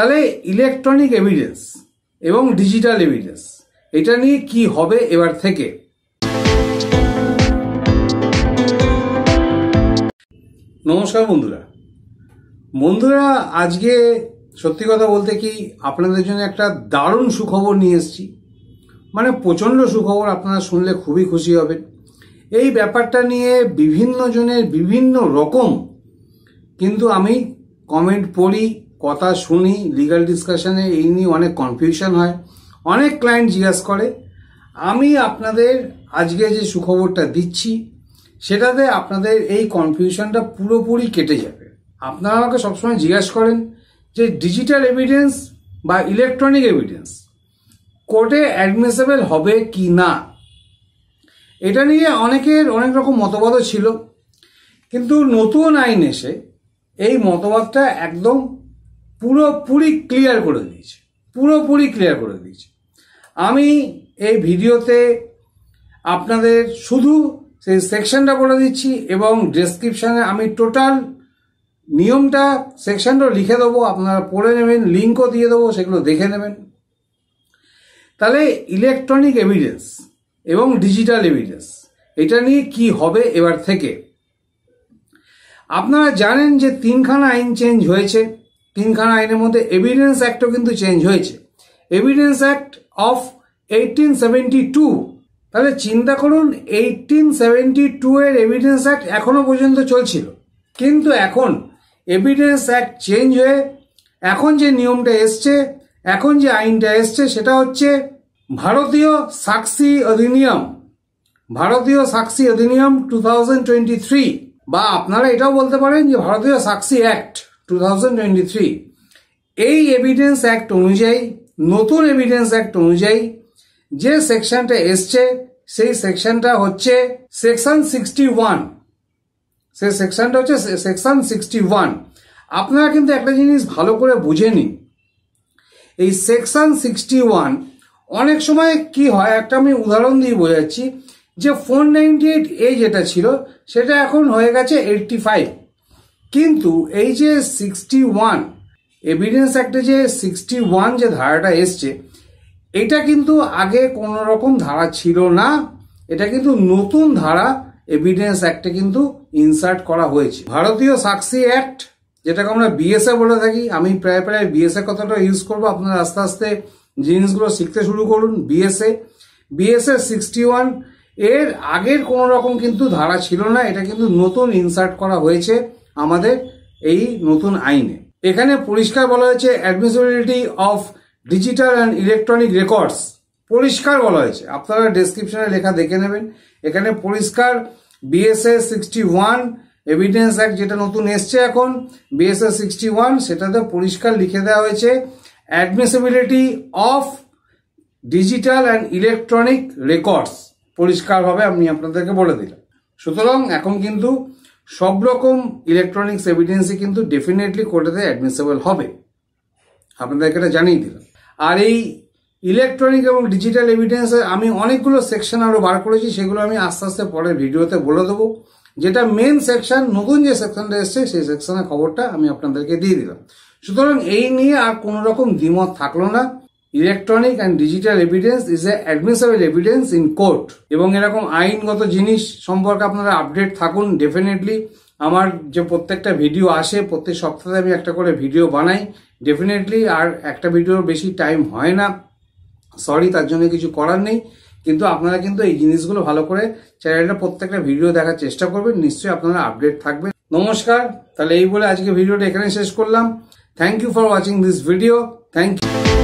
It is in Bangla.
তাহলে ইলেকট্রনিক এভিডেন্স এবং ডিজিটাল এভিডেন্স এটা নিয়ে কি হবে এবার থেকে নমস্কার বন্ধুরা বন্ধুরা আজকে সত্যি কথা বলতে কি আপনাদের জন্য একটা দারুণ সুখবর নিয়ে এসেছি মানে প্রচণ্ড সুখবর আপনারা শুনলে খুবই খুশি হবে এই ব্যাপারটা নিয়ে বিভিন্ন জনের বিভিন্ন রকম কিন্তু আমি কমেন্ট পড়ি কথা শুনি লিগাল ডিসকাশনে এই নিয়ে অনেক কনফিউশন হয় অনেক ক্লায়েন্ট জিজ্ঞাসা করে আমি আপনাদের আজকে যে সুখবরটা দিচ্ছি সেটাতে আপনাদের এই কনফিউশনটা পুরোপুরি কেটে যাবে আপনারা আমাকে সবসময় জিজ্ঞাসা করেন যে ডিজিটাল এভিডেন্স বা ইলেকট্রনিক এভিডেন্স কোর্টে অ্যাডমিসেবল হবে কি না এটা নিয়ে অনেকের অনেক রকম মতবাদও ছিল কিন্তু নতুন আইন এসে এই মতবাদটা একদম পুরোপুরি ক্লিয়ার করে দিয়েছে পুরোপুরি ক্লিয়ার করে দিয়েছে আমি এই ভিডিওতে আপনাদের শুধু সেই সেকশনটা বলে দিচ্ছি এবং ডেসক্রিপশানে আমি টোটাল নিয়মটা সেকশনটা লিখে দেবো আপনারা পড়ে নেবেন লিঙ্কও দিয়ে দেবো সেগুলো দেখে নেবেন তাহলে ইলেকট্রনিক এভিডেন্স এবং ডিজিটাল এভিডেন্স এটা নিয়ে কি হবে এবার থেকে আপনারা জানেন যে তিনখানা আইন চেঞ্জ হয়েছে তিনখানা আইনের মধ্যে এভিডেন্স অ্যাক্টও কিন্তু চেঞ্জ হয়েছে evidence act of eighteen seventy two তাহলে চিন্তা করুন এইটিন সেভেন্টি টু এর এভিডেন্স অ্যাক্ট এখনো পর্যন্ত চলছিল কিন্তু এখন এভিডেন্স অ্যাক্ট চেঞ্জ হয়ে এখন যে নিয়মটা এসছে এখন যে আইনটা এসছে সেটা হচ্ছে ভারতীয় Sakshya Adhiniyam Bharatiya Sakshya Adhiniyam two thousand twenty three বা আপনারা এটাও বলতে পারেন যে ভারতীয় সাক্ষী অ্যাক্ট টু এই এভিডেন্স অ্যাক্ট অনুযায়ী নতুন এভিডেন্স অ্যাক্ট অনুযায়ী যে সেকশনটা এসছে সেই সেকশনটা হচ্ছে সেকশন সিক্সটি ওয়ান সেই সেকশনটা হচ্ছে সেকশন সিক্সটি ওয়ান আপনারা কিন্তু একটা জিনিস ভালো করে বুঝে নিন এই সেকশন সিক্সটি ওয়ান অনেক সময় কি হয় একটা আমি উদাহরণ দিয়ে বোঝাচ্ছি যে ফোর নাইনটি এইট এ যেটা ছিল সেটা এখন হয়ে গেছে এইটটি ফাইভ কিন্তু এই যে সিক্সটি ওয়ান এভিডেন্স অ্যাক্টে যে সিক্সটি ওয়ান যে ধারাটা এসছে এটা কিন্তু আগে কোনো রকম ধারা ছিল না এটা কিন্তু নতুন ধারা এভিডেন্স অ্যাক্টে কিন্তু ইনসার্ট করা হয়েছে ভারতীয় সাক্ষী অ্যাক্ট যেটাকে আমরা বিএসএ বলে থাকি আমি প্রায় প্রায় বিএসএ কথাটা ইউজ করবো আপনারা আস্তে আস্তে জিনিসগুলো শিখতে শুরু করুন বিএসএ বিএসএ সিক্সটি ওয়ান এর আগের কোনো রকম কিন্তু ধারা ছিল না এটা কিন্তু নতুন ইনসার্ট করা হয়েছে আমাদের এই নতুন আইনে এখানে পরিষ্কার বলা হয়েছে admissibility of digital and electronic records পরিষ্কার বলা হয়েছে আপনারা ডেসক্রিপশনে লেখা দেখে নেবেন এখানে পরিষ্কার BSA sixty one evidence act যেটা নতুন এসছে এখন বিএসএ সিক্সটি ওয়ান সেটাতে পরিষ্কার লিখে দেওয়া হয়েছে admissibility of digital and electronic records পরিষ্কারভাবে আমি আপনাদেরকে বলে দিলাম সুতরাং এখন কিন্তু সব রকম ইলেকট্রনিক্স এভিডেন্সই কিন্তু ডেফিনেটলি কোর্টেতে অ্যাডমিসেবল হবে আপনাদেরকে এটা জানিয়ে দিলাম আর এই ইলেকট্রনিক এবং ডিজিটাল এভিডেন্সে আমি অনেকগুলো সেকশন আরও বার করেছি সেগুলো আমি আস্তে আস্তে পরের ভিডিওতে বলে দেবো যেটা মেন সেকশন নতুন যে সেকশনটা এসছে সেই সেকশনের খবরটা আমি আপনাদেরকে দিয়ে দিলাম সুতরাং এই নিয়ে আর কোনো রকম দ্বিমত থাকলো না electronic and digital evidence is a admissible evidence in court এবং এরকম আইনগত জিনিস সম্পর্কে আপনারা আপডেট থাকুন ডেফিনেটলি আমার যে প্রত্যেকটা ভিডিও আসে প্রত্যেক সপ্তাহে আমি একটা করে ভিডিও বানাই ডেফিনেটলি আর একটা ভিডিওর বেশি টাইম হয় না সরি তার জন্য কিছু করার নেই কিন্তু আপনারা কিন্তু এই জিনিসগুলো ভালো করে চ্যানেলটা প্রত্যেকটা ভিডিও দেখার চেষ্টা করবেন নিশ্চয়ই আপনারা আপডেট থাকবেন নমস্কার তাহলে এই বলে আজকে ভিডিওটা এখানে শেষ করলাম thank you for watching this video thank you